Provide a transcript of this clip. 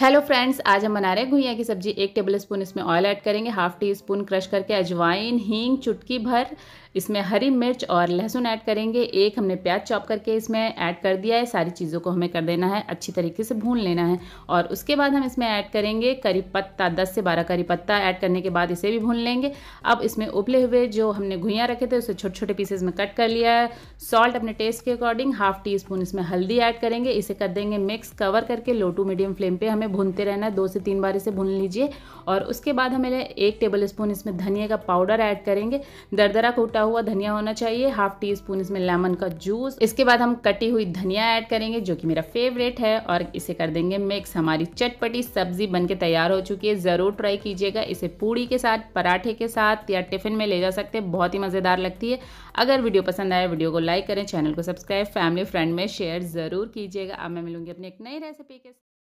hello friends आज हम बना रहे हैं घुइया की सब्जी एक टेबल स्पून इसमें ऑयल ऐड करेंगे हाफ टी स्पून क्रश करके अजवाइन हींग चुटकी भर इसमें हरी मिर्च और लहसुन ऐड करेंगे एक हमने प्याज चॉप करके इसमें ऐड कर दिया है सारी चीज़ों को हमें कर देना है अच्छी तरीके से भून लेना है और उसके बाद हम इसमें ऐड करेंगे करी पत्ता दस से बारह करी पत्ता ऐड करने के बाद इसे भी भून लेंगे अब इसमें उबले हुए जो हमने घुइयाँ रखे थे उसे छोटे छोटे पीसेज में कट कर लिया है सॉल्ट अपने टेस्ट के अकॉर्डिंग हाफ टी स्पून इसमें हल्दी ऐड करेंगे इसे कर देंगे मिक्स कवर करके लो टू मीडियम फ्लेम पर हमें भूनते रहना है दो से तीन बार इसे भून लीजिए और उसके बाद हमें एक टेबल स्पून इसमें धनिया का पाउडर ऐड करेंगे दरदरा कोटा कटा हुआ धनिया होना चाहिए हाफ टी स्पून इसमें लेमन का जूस इसके बाद हम कटी हुई धनिया ऐड करेंगे जो कि मेरा फेवरेट है और इसे कर देंगे मिक्स हमारी चटपटी सब्जी बनके तैयार हो चुकी है ज़रूर ट्राई कीजिएगा इसे पूड़ी के साथ पराठे के साथ या टिफिन में ले जा सकते हैं बहुत ही मज़ेदार लगती है अगर वीडियो पसंद आए वीडियो को लाइक करें चैनल को सब्सक्राइब फैमिली फ्रेंड में शेयर ज़रूर कीजिएगा अब मैं मिलूंगी अपने एक नई रेसिपी के